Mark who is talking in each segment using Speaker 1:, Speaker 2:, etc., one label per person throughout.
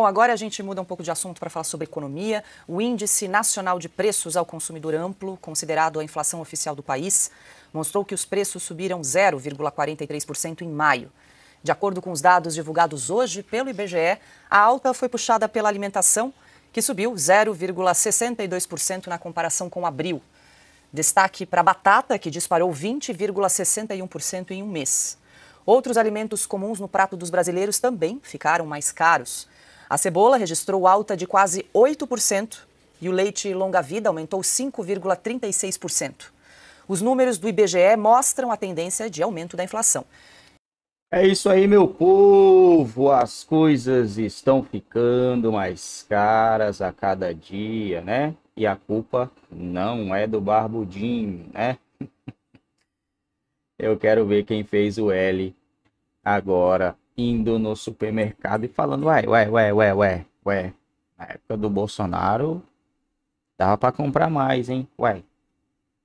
Speaker 1: Bom, agora a gente muda um pouco de assunto para falar sobre economia. O Índice Nacional de Preços ao Consumidor Amplo, considerado a inflação oficial do país, mostrou que os preços subiram 0,43% em maio. De acordo com os dados divulgados hoje pelo IBGE, a alta foi puxada pela alimentação, que subiu 0,62% na comparação com abril. Destaque para a batata, que disparou 20,61% em um mês. Outros alimentos comuns no prato dos brasileiros também ficaram mais caros. A cebola registrou alta de quase 8% e o leite longa-vida aumentou 5,36%. Os números do IBGE mostram a tendência de aumento da inflação.
Speaker 2: É isso aí, meu povo. As coisas estão ficando mais caras a cada dia, né? E a culpa não é do Barbudinho, né? Eu quero ver quem fez o L agora indo no supermercado e falando, ué, ué, ué, ué, ué, ué. Na época do Bolsonaro, dava para comprar mais, hein? Ué,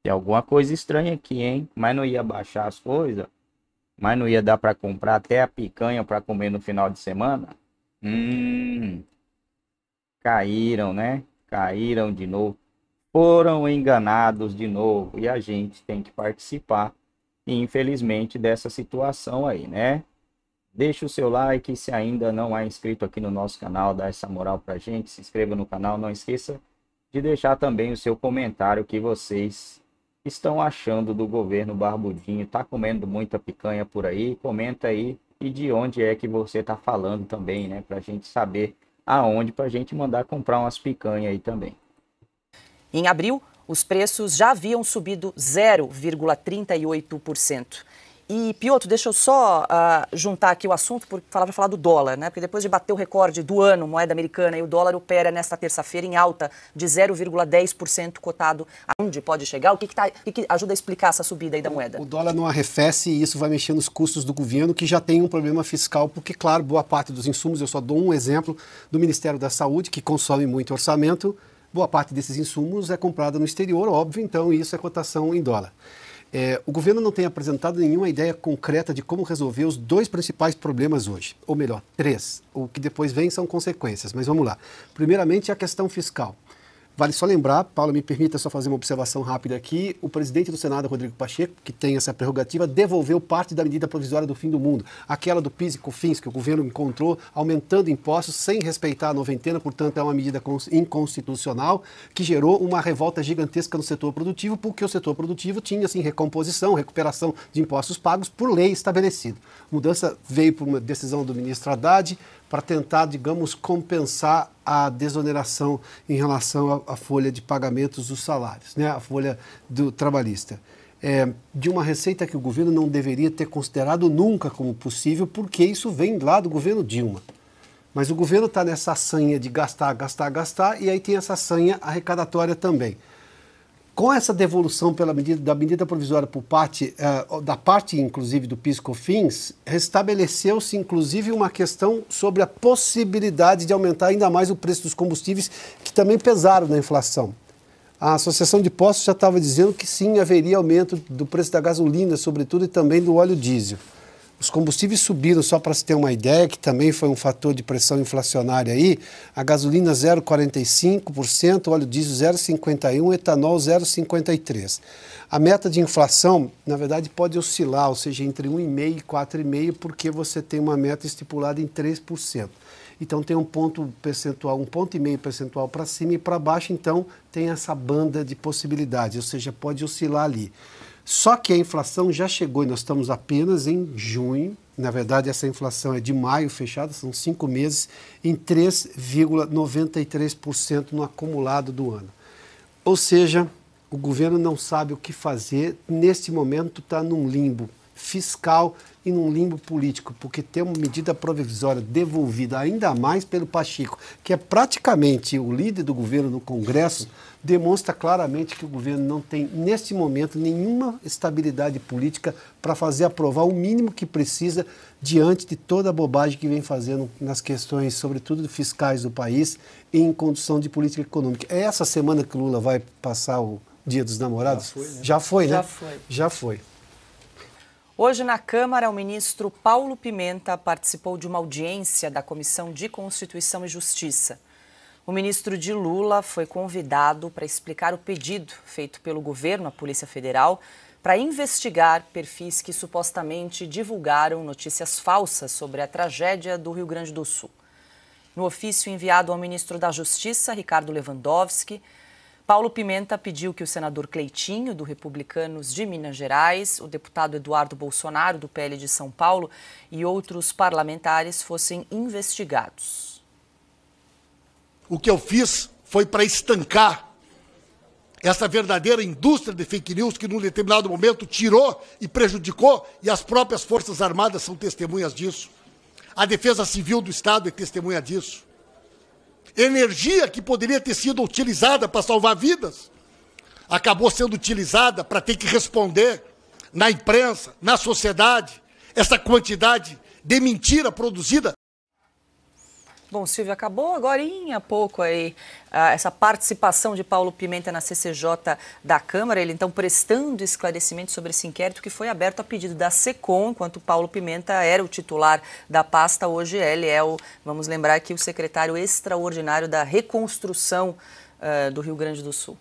Speaker 2: tem alguma coisa estranha aqui, hein? Mas não ia baixar as coisas? Mas não ia dar para comprar até a picanha para comer no final de semana? Hum, caíram, né? Caíram de novo. Foram enganados de novo. E a gente tem que participar, infelizmente, dessa situação aí, né? Deixe o seu like, se ainda não é inscrito aqui no nosso canal, dá essa moral pra gente, se inscreva no canal, não esqueça de deixar também o seu comentário que vocês estão achando do governo barbudinho, tá comendo muita picanha por aí, comenta aí e de onde é que você tá falando também, né, pra gente saber aonde pra gente mandar comprar umas picanha aí também. Em
Speaker 1: abril, os preços já haviam subido 0,38%. E, Piotr, deixa eu só uh, juntar aqui o assunto porque falava falar do dólar, né? Porque depois de bater o recorde do ano, moeda americana, e o dólar opera nesta terça-feira em alta de 0,10% cotado. Aonde pode chegar? O que, que, tá, que, que, ajuda a explicar essa subida aí da moeda? O
Speaker 3: dólar não arrefece e isso vai mexer nos custos do governo, que já tem um problema fiscal, porque, claro, boa parte dos insumos, eu só dou um exemplo do Ministério da Saúde, que consome muito orçamento, boa parte desses insumos é comprada no exterior, óbvio, então isso é cotação em dólar. É, o governo não tem apresentado nenhuma ideia concreta de como resolver os dois principais problemas hoje, ou melhor, três. O que depois vem são consequências, mas vamos lá. Primeiramente, a questão fiscal. Vale só lembrar, Paulo, me permita só fazer uma observação rápida aqui. O presidente do Senado, Rodrigo Pacheco, que tem essa prerrogativa, devolveu parte da medida provisória do fim do mundo, aquela do PIS e COFINS, que o governo encontrou, aumentando impostos sem respeitar a noventena, portanto, é uma medida inconstitucional, que gerou uma revolta gigantesca no setor produtivo, porque o setor produtivo tinha, assim, recomposição, recuperação de impostos pagos por lei estabelecido. A mudança veio por uma decisão do ministro Haddad, para tentar, digamos, compensar a desoneração em relação à folha de pagamentos dos salários, né? a folha do trabalhista. É, de uma receita que o governo não deveria ter considerado nunca como possível, porque isso vem lá do governo Dilma. Mas o governo está nessa sanha de gastar, gastar, gastar, e aí tem essa sanha arrecadatória também. Com essa devolução pela medida, da medida provisória por parte, uh, da parte, inclusive, do PiscoFins, restabeleceu-se, inclusive, uma questão sobre a possibilidade de aumentar ainda mais o preço dos combustíveis, que também pesaram na inflação. A Associação de Postos já estava dizendo que sim, haveria aumento do preço da gasolina, sobretudo, e também do óleo diesel. Os combustíveis subiram, só para se ter uma ideia, que também foi um fator de pressão inflacionária aí. A gasolina 0,45%, óleo diesel 0,51%, etanol 0,53%. A meta de inflação, na verdade, pode oscilar, ou seja, entre 1,5% e 4,5%, porque você tem uma meta estipulada em 3%. Então tem um ponto percentual, um ponto e meio percentual para cima e para baixo, então tem essa banda de possibilidades, ou seja, pode oscilar ali. Só que a inflação já chegou e nós estamos apenas em junho. Na verdade, essa inflação é de maio fechada, são cinco meses, em 3,93% no acumulado do ano. Ou seja, o governo não sabe o que fazer, neste momento está num limbo fiscal e num limbo político, porque tem uma medida provisória devolvida ainda mais pelo Pacheco, que é praticamente o líder do governo no Congresso, demonstra claramente que o governo não tem, neste momento, nenhuma estabilidade política para fazer aprovar o mínimo que precisa diante de toda a bobagem que vem fazendo nas questões, sobretudo fiscais do país, em condução de política econômica. É essa semana que Lula vai passar o Dia dos Namorados? Já foi, né? Já foi, né? Já foi. Já foi.
Speaker 1: Hoje, na Câmara, o ministro Paulo Pimenta participou de uma audiência da Comissão de Constituição e Justiça. O ministro de Lula foi convidado para explicar o pedido feito pelo governo à Polícia Federal para investigar perfis que supostamente divulgaram notícias falsas sobre a tragédia do Rio Grande do Sul. No ofício enviado ao ministro da Justiça, Ricardo Lewandowski, Paulo Pimenta pediu que o senador Cleitinho, do Republicanos de Minas Gerais, o deputado Eduardo Bolsonaro, do PL de São Paulo, e outros parlamentares fossem investigados.
Speaker 4: O que eu fiz foi para estancar essa verdadeira indústria de fake news que, num determinado momento, tirou e prejudicou, e as próprias Forças Armadas são testemunhas disso. A Defesa Civil do Estado é testemunha disso energia que poderia ter sido utilizada para salvar vidas, acabou sendo utilizada para ter que responder na imprensa, na sociedade, essa quantidade de mentira produzida
Speaker 1: Bom, Silvio, acabou agora há pouco aí ah, essa participação de Paulo Pimenta na CCJ da Câmara, ele então prestando esclarecimento sobre esse inquérito que foi aberto a pedido da SECOM, enquanto Paulo Pimenta era o titular da pasta, hoje ele é o, vamos lembrar que o secretário extraordinário da reconstrução uh, do Rio Grande do Sul.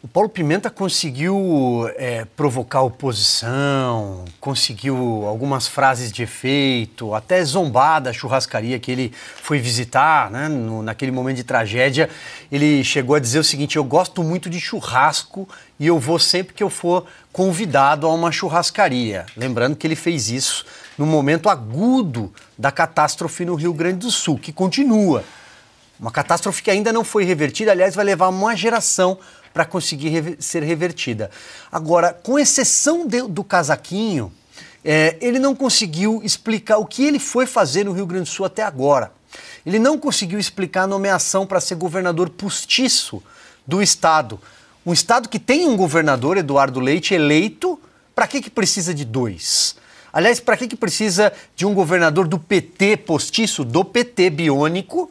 Speaker 5: O Paulo Pimenta conseguiu é, provocar oposição, conseguiu algumas frases de efeito, até zombar da churrascaria que ele foi visitar, né? No, naquele momento de tragédia, ele chegou a dizer o seguinte: Eu gosto muito de churrasco e eu vou sempre que eu for convidado a uma churrascaria. Lembrando que ele fez isso no momento agudo da catástrofe no Rio Grande do Sul, que continua. Uma catástrofe que ainda não foi revertida, aliás, vai levar uma geração para conseguir rever, ser revertida. Agora, com exceção de, do casaquinho, é, ele não conseguiu explicar o que ele foi fazer no Rio Grande do Sul até agora. Ele não conseguiu explicar a nomeação para ser governador postiço do Estado. Um Estado que tem um governador, Eduardo Leite, eleito, para que, que precisa de dois? Aliás, para que, que precisa de um governador do PT postiço, do PT biônico,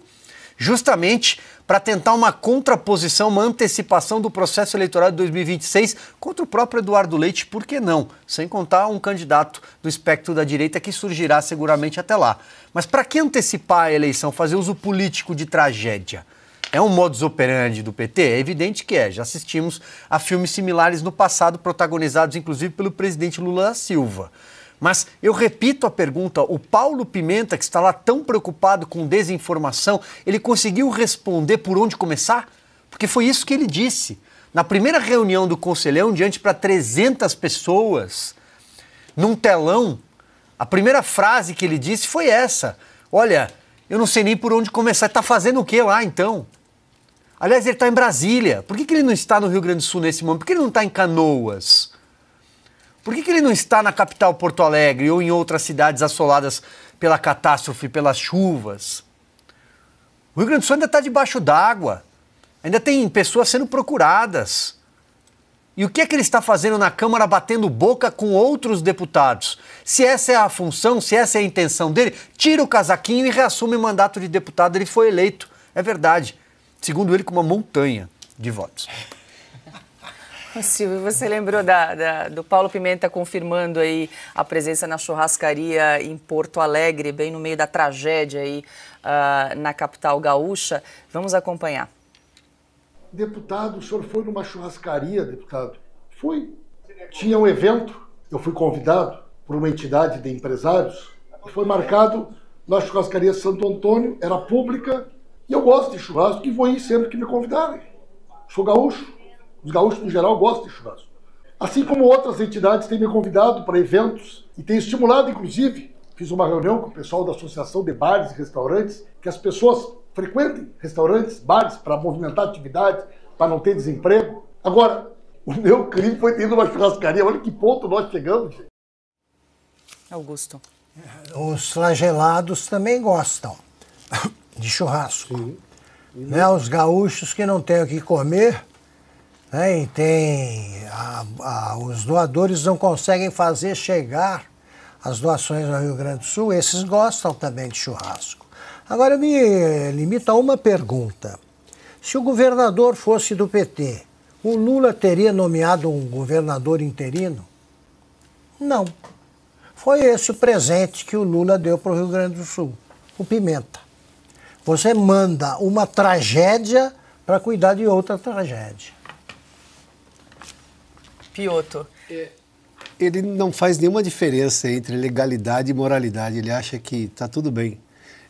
Speaker 5: justamente para tentar uma contraposição, uma antecipação do processo eleitoral de 2026 contra o próprio Eduardo Leite, por que não? Sem contar um candidato do espectro da direita que surgirá seguramente até lá. Mas para que antecipar a eleição, fazer uso político de tragédia? É um modus operandi do PT? É evidente que é. Já assistimos a filmes similares no passado, protagonizados inclusive pelo presidente Lula da Silva. Mas eu repito a pergunta: o Paulo Pimenta, que está lá tão preocupado com desinformação, ele conseguiu responder por onde começar? Porque foi isso que ele disse. Na primeira reunião do Conselhão, diante para 300 pessoas, num telão, a primeira frase que ele disse foi essa: Olha, eu não sei nem por onde começar. Está fazendo o que lá então? Aliás, ele está em Brasília. Por que, que ele não está no Rio Grande do Sul nesse momento? Por que ele não está em Canoas? Por que, que ele não está na capital Porto Alegre ou em outras cidades assoladas pela catástrofe, pelas chuvas? O Rio Grande do Sul ainda está debaixo d'água. Ainda tem pessoas sendo procuradas. E o que é que ele está fazendo na Câmara batendo boca com outros deputados? Se essa é a função, se essa é a intenção dele, tira o casaquinho e reassume o mandato de deputado. Ele foi eleito, é verdade. Segundo ele, com uma montanha de votos.
Speaker 1: Silvio, você lembrou da, da, do Paulo Pimenta confirmando aí a presença na churrascaria em Porto Alegre, bem no meio da tragédia aí uh, na capital gaúcha. Vamos acompanhar.
Speaker 4: Deputado, o senhor foi numa churrascaria, deputado? Fui. Tinha um evento, eu fui convidado por uma entidade de empresários, foi marcado na churrascaria Santo Antônio, era pública, e eu gosto de churrasco e vou ir sempre que me convidarem. Sou gaúcho. Os gaúchos, no geral, gostam de churrasco. Assim como outras entidades têm me convidado para eventos e têm estimulado, inclusive, fiz uma reunião com o pessoal da Associação de Bares e Restaurantes, que as pessoas frequentem restaurantes, bares, para movimentar atividade, para não ter desemprego. Agora, o meu crime foi ter ido uma churrascaria. Olha que ponto nós chegamos, gente. Augusto. Os flagelados também gostam de churrasco. Sim. Né? Os gaúchos que não têm o que comer né? E tem a, a, os doadores não conseguem fazer chegar as doações ao Rio Grande do Sul, esses gostam também de churrasco. Agora eu me limito a uma pergunta. Se o governador fosse do PT, o Lula teria nomeado um governador interino? Não. Foi esse o presente que o Lula deu para o Rio Grande do Sul, o Pimenta. Você manda uma tragédia para cuidar de outra tragédia.
Speaker 1: Pioto? É.
Speaker 3: Ele não faz nenhuma diferença entre legalidade e moralidade. Ele acha que está tudo bem.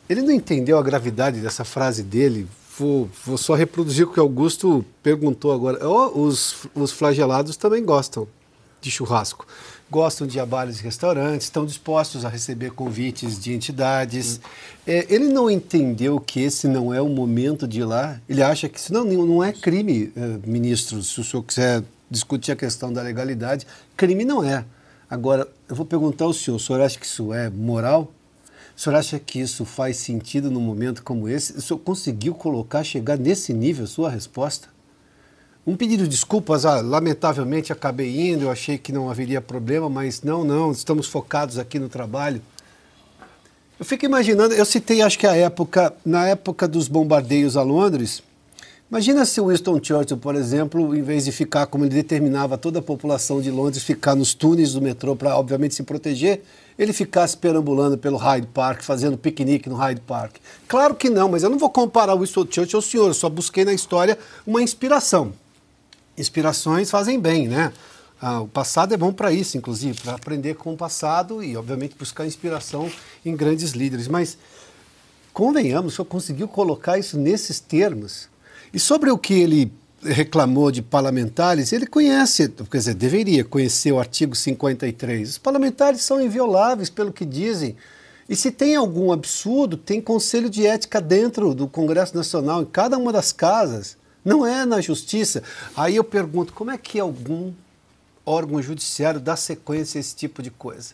Speaker 3: Ele não entendeu a gravidade dessa frase dele. Vou, vou só reproduzir o que Augusto perguntou agora. Oh, os, os flagelados também gostam de churrasco. Gostam de abares e restaurantes, estão dispostos a receber convites de entidades. Hum. É, ele não entendeu que esse não é o momento de ir lá. Ele acha que isso não, não é crime, é, ministro, se o senhor quiser discutir a questão da legalidade. Crime não é. Agora, eu vou perguntar ao senhor: o senhor acha que isso é moral? O senhor acha que isso faz sentido num momento como esse? O senhor conseguiu colocar, chegar nesse nível, sua resposta? Um pedido de desculpas, ah, lamentavelmente acabei indo, eu achei que não haveria problema, mas não, não, estamos focados aqui no trabalho. Eu fico imaginando, eu citei acho que a época, na época dos bombardeios a Londres, Imagina se Winston Churchill, por exemplo, em vez de ficar como ele determinava toda a população de Londres ficar nos túneis do metrô para obviamente se proteger, ele ficasse perambulando pelo Hyde Park, fazendo piquenique no Hyde Park. Claro que não, mas eu não vou comparar o Winston Churchill ao senhor, eu só busquei na história uma inspiração. Inspirações fazem bem, né? Ah, o passado é bom para isso, inclusive, para aprender com o passado e, obviamente, buscar inspiração em grandes líderes. Mas, convenhamos, o senhor conseguiu colocar isso nesses termos e sobre o que ele reclamou de parlamentares, ele conhece, quer dizer, deveria conhecer o artigo 53. Os parlamentares são invioláveis pelo que dizem. E se tem algum absurdo, tem conselho de ética dentro do Congresso Nacional, em cada uma das casas. Não é na justiça. Aí eu pergunto, como é que algum órgão judiciário dá sequência a esse tipo de coisa?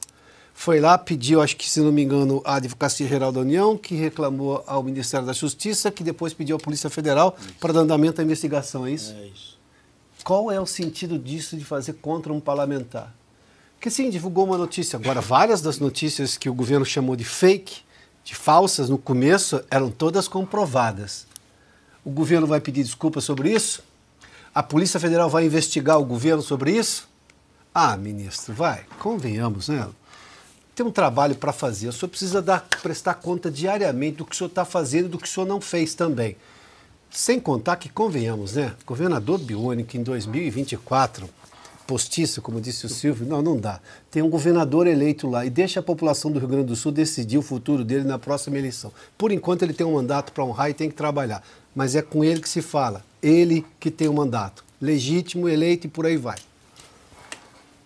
Speaker 3: foi lá, pediu, acho que se não me engano, a Advocacia Geral da União, que reclamou ao Ministério da Justiça, que depois pediu à Polícia Federal isso. para dar andamento à investigação, é isso? É isso. Qual é o sentido disso de fazer contra um parlamentar? Porque sim, divulgou uma notícia. Agora, várias das notícias que o governo chamou de fake, de falsas no começo, eram todas comprovadas. O governo vai pedir desculpa sobre isso? A Polícia Federal vai investigar o governo sobre isso? Ah, ministro, vai. Convenhamos, né? tem um trabalho para fazer. O senhor precisa dar, prestar conta diariamente do que o senhor está fazendo e do que o senhor não fez também. Sem contar que, convenhamos, né? Governador Biônico em 2024, postiço, como disse o Silvio, não, não dá. Tem um governador eleito lá e deixa a população do Rio Grande do Sul decidir o futuro dele na próxima eleição. Por enquanto, ele tem um mandato para honrar e tem que trabalhar. Mas é com ele que se fala. Ele que tem o um mandato. Legítimo, eleito e por aí vai.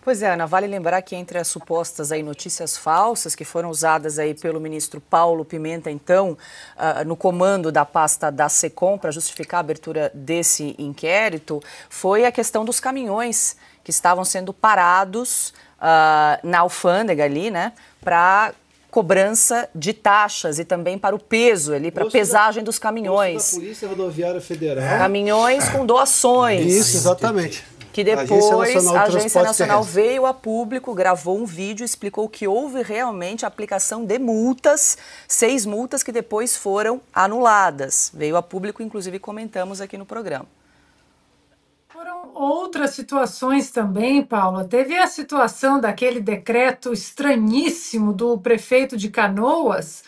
Speaker 1: Pois é, Ana, vale lembrar que entre as supostas aí notícias falsas que foram usadas aí pelo ministro Paulo Pimenta, então, uh, no comando da pasta da SECOM para justificar a abertura desse inquérito, foi a questão dos caminhões que estavam sendo parados uh, na alfândega ali, né, para cobrança de taxas e também para o peso ali, para a pesagem da, dos caminhões. Da Polícia Rodoviária Federal. Caminhões com doações. Isso, exatamente. Que depois a Agência Nacional, veio a público, gravou um vídeo, explicou que houve realmente a aplicação de multas, seis multas que depois foram anuladas. Veio a público, inclusive comentamos aqui no programa.
Speaker 6: Foram outras situações também, Paula. Teve a situação daquele decreto estranhíssimo do prefeito de Canoas,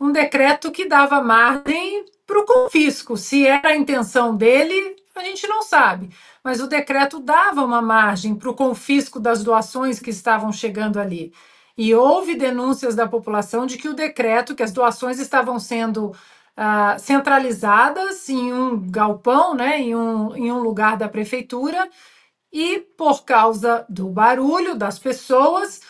Speaker 6: um decreto que dava margem para o confisco. Se era a intenção dele, a gente não sabe. Mas o decreto dava uma margem para o confisco das doações que estavam chegando ali. E houve denúncias da população de que o decreto, que as doações estavam sendo uh, centralizadas em um galpão, né, em, um, em um lugar da prefeitura, e por causa do barulho das pessoas,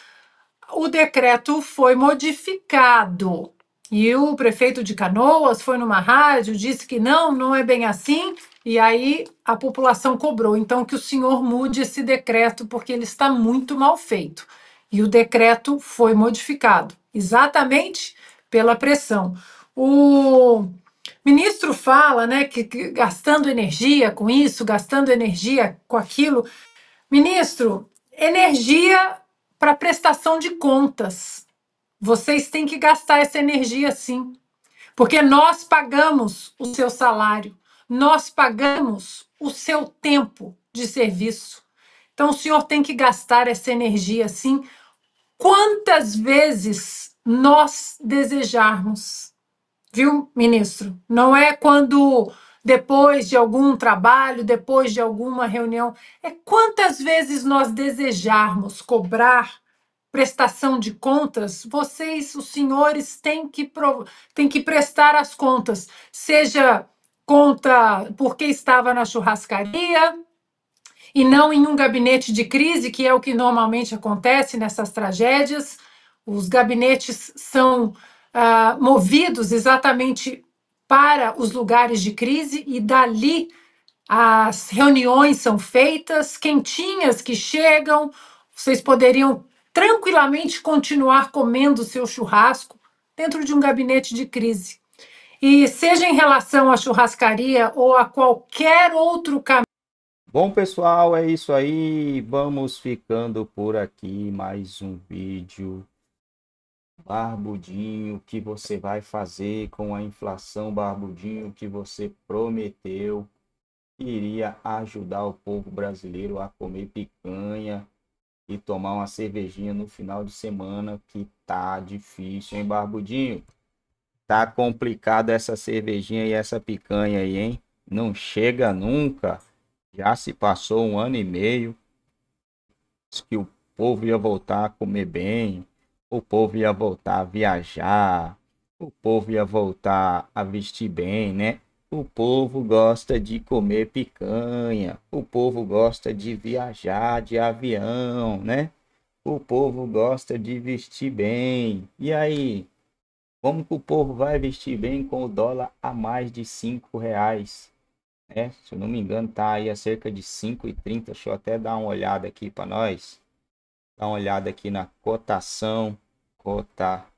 Speaker 6: o decreto foi modificado e o prefeito de Canoas foi numa rádio, disse que não, não é bem assim, e aí a população cobrou. Então, que o senhor mude esse decreto, porque ele está muito mal feito. E o decreto foi modificado, exatamente pela pressão. O ministro fala né, que, que gastando energia com isso, gastando energia com aquilo. Ministro, energia para prestação de contas vocês têm que gastar essa energia sim, porque nós pagamos o seu salário, nós pagamos o seu tempo de serviço. Então o senhor tem que gastar essa energia sim, quantas vezes nós desejarmos. Viu, ministro? Não é quando depois de algum trabalho, depois de alguma reunião, é quantas vezes nós desejarmos cobrar prestação de contas, vocês, os senhores, têm que, têm que prestar as contas, seja conta porque estava na churrascaria e não em um gabinete de crise, que é o que normalmente acontece nessas tragédias. Os gabinetes são uh, movidos exatamente para os lugares de crise e dali as reuniões são feitas, quentinhas que chegam. Vocês poderiam tranquilamente continuar comendo seu churrasco dentro de um gabinete de crise. E seja em relação à churrascaria ou a qualquer outro caminho.
Speaker 2: Bom, pessoal, é isso aí. Vamos ficando por aqui. Mais um vídeo barbudinho que você vai fazer com a inflação barbudinho que você prometeu iria ajudar o povo brasileiro a comer picanha e tomar uma cervejinha no final de semana que tá difícil, hein, Barbudinho? Tá complicado essa cervejinha e essa picanha aí, hein? Não chega nunca. Já se passou um ano e meio. Diz que o povo ia voltar a comer bem, o povo ia voltar a viajar, o povo ia voltar a vestir bem, né? O povo gosta de comer picanha, o povo gosta de viajar de avião, né? O povo gosta de vestir bem. E aí? Como que o povo vai vestir bem com o dólar a mais de cinco reais? É, se eu não me engano, tá aí a cerca de 5,30. Deixa eu até dar uma olhada aqui para nós. Dá uma olhada aqui na cotação. Cotação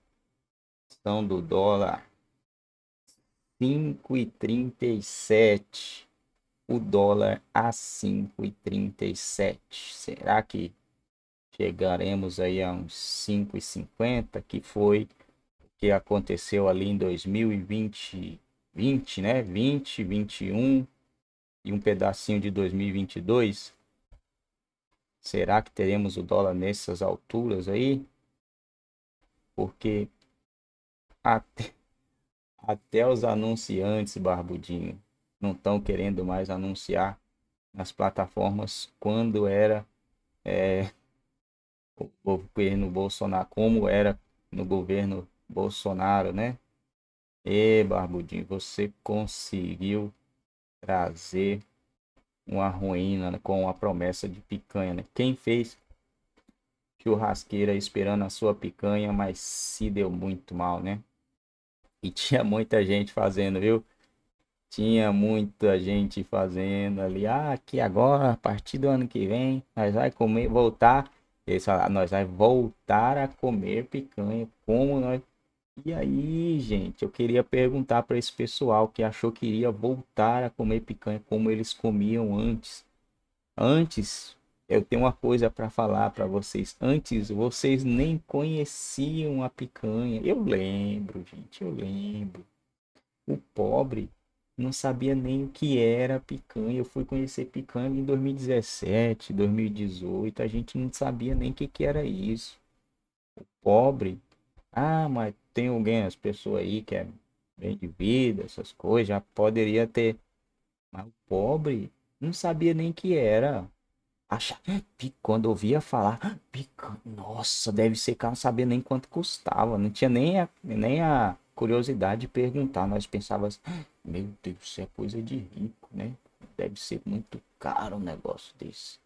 Speaker 2: do dólar 5,37. O dólar a 5,37. Será que chegaremos aí a uns 5,50? Que foi o que aconteceu ali em 2020, 20, né? 20, 21 e um pedacinho de 2022. Será que teremos o dólar nessas alturas aí? Porque até até os anunciantes, Barbudinho, não estão querendo mais anunciar nas plataformas quando era é, o governo Bolsonaro, como era no governo Bolsonaro, né? E Barbudinho, você conseguiu trazer uma ruína né, com a promessa de picanha, né? Quem fez que o rasqueira esperando a sua picanha, mas se deu muito mal, né? E tinha muita gente fazendo, viu? Tinha muita gente fazendo ali. Ah, aqui agora, a partir do ano que vem, nós vai comer, voltar. Eles falaram, ah, nós vai voltar a comer picanha. Como nós. E aí, gente, eu queria perguntar para esse pessoal que achou que iria voltar a comer picanha como eles comiam antes. Antes, eu tenho uma coisa para falar para vocês. Antes vocês nem conheciam a picanha. Eu lembro, gente, eu lembro. O pobre não sabia nem o que era picanha. Eu fui conhecer picanha em 2017, 2018. A gente não sabia nem o que, que era isso. O pobre. Ah, mas tem alguém, as pessoas aí que é bem de vida, essas coisas, já poderia ter. Mas o pobre não sabia nem o que era achar quando ouvia falar ah, picanha, nossa, deve ser caro, não sabia nem quanto custava, não tinha nem a, nem a curiosidade de perguntar. Nós pensávamos, assim, ah, meu Deus, isso é coisa de rico, né? Deve ser muito caro um negócio desse.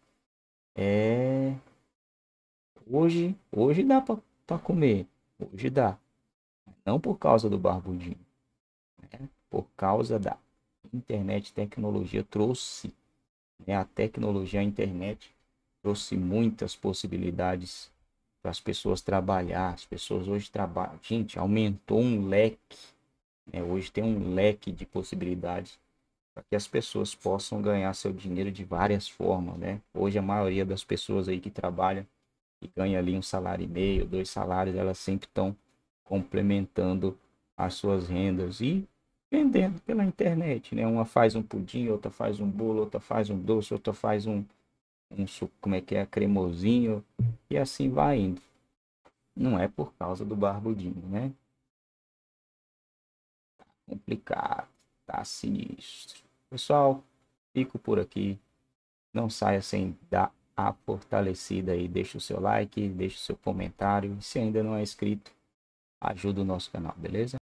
Speaker 2: É. Hoje, hoje dá para comer, hoje dá. Não por causa do barbudinho, né? por causa da internet, tecnologia trouxe né? A tecnologia, a internet trouxe muitas possibilidades para as pessoas trabalhar. As pessoas hoje trabalham. Gente, aumentou um leque. Né? Hoje tem um leque de possibilidades para que as pessoas possam ganhar seu dinheiro de várias formas, né? Hoje a maioria das pessoas aí que trabalha e ganha ali um salário e meio, dois salários, elas sempre estão complementando as suas rendas e vendendo pela internet, né? Uma faz um pudim, outra faz um bolo, outra faz um doce, outra faz um, um suco, como é que é, cremosinho, e assim vai indo. Não é por causa do barbudinho, né? Tá complicado, tá sinistro. Pessoal, fico por aqui. Não saia sem dar a fortalecida aí. Deixa o seu like, deixa o seu comentário. E se ainda não é inscrito, ajuda o nosso canal, beleza?